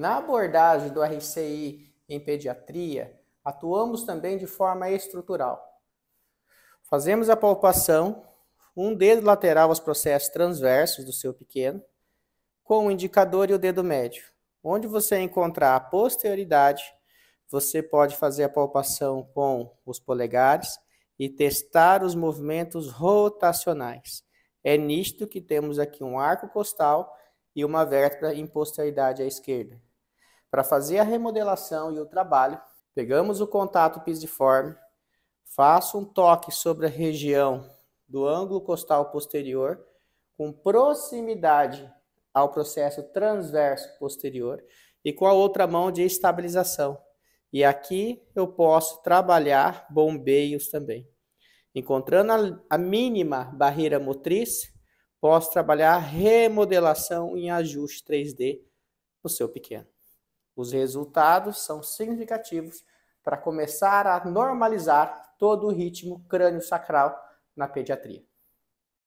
Na abordagem do RCI em pediatria, atuamos também de forma estrutural. Fazemos a palpação, um dedo lateral aos processos transversos do seu pequeno, com o indicador e o dedo médio. Onde você encontrar a posterioridade, você pode fazer a palpação com os polegares e testar os movimentos rotacionais. É nisto que temos aqui um arco costal e uma vértebra em posterioridade à esquerda. Para fazer a remodelação e o trabalho, pegamos o contato pisiforme, faço um toque sobre a região do ângulo costal posterior, com proximidade ao processo transverso posterior e com a outra mão de estabilização. E aqui eu posso trabalhar bombeios também. Encontrando a, a mínima barreira motriz, posso trabalhar remodelação em ajuste 3D no seu pequeno. Os resultados são significativos para começar a normalizar todo o ritmo crânio-sacral na pediatria.